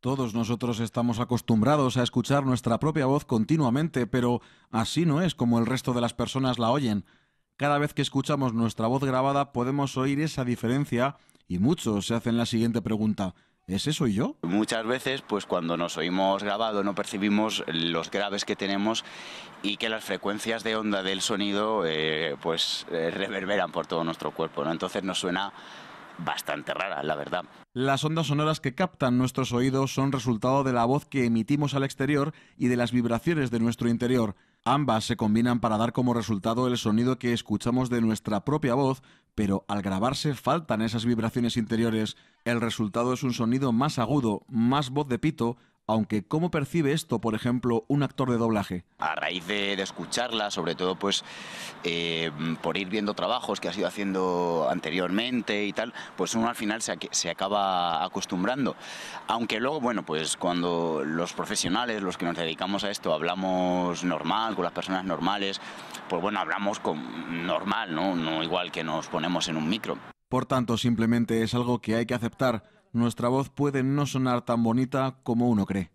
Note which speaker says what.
Speaker 1: Todos nosotros estamos acostumbrados a escuchar nuestra propia voz continuamente, pero así no es como el resto de las personas la oyen. Cada vez que escuchamos nuestra voz grabada podemos oír esa diferencia y muchos se hacen la siguiente pregunta. ¿es eso yo?
Speaker 2: Muchas veces, pues cuando nos oímos grabado no percibimos los graves que tenemos y que las frecuencias de onda del sonido eh, pues eh, reverberan por todo nuestro cuerpo. ¿no? Entonces nos suena bastante rara, la verdad.
Speaker 1: Las ondas sonoras que captan nuestros oídos son resultado de la voz que emitimos al exterior y de las vibraciones de nuestro interior. Ambas se combinan para dar como resultado el sonido que escuchamos de nuestra propia voz, pero al grabarse faltan esas vibraciones interiores. El resultado es un sonido más agudo, más voz de pito, aunque ¿cómo percibe esto, por ejemplo, un actor de doblaje?
Speaker 2: A raíz de, escucharla, sobre todo pues eh, por ir viendo trabajos que ha sido haciendo anteriormente y tal, pues uno al final se, se acaba acostumbrando. Aunque luego, bueno, pues cuando los profesionales, los que nos dedicamos a esto, hablamos normal, con las personas normales, pues bueno, hablamos con normal, ¿no? No igual que nos
Speaker 1: ponemos en un micro. Por tanto, simplemente es algo que hay que aceptar nuestra voz puede no sonar tan bonita como uno cree.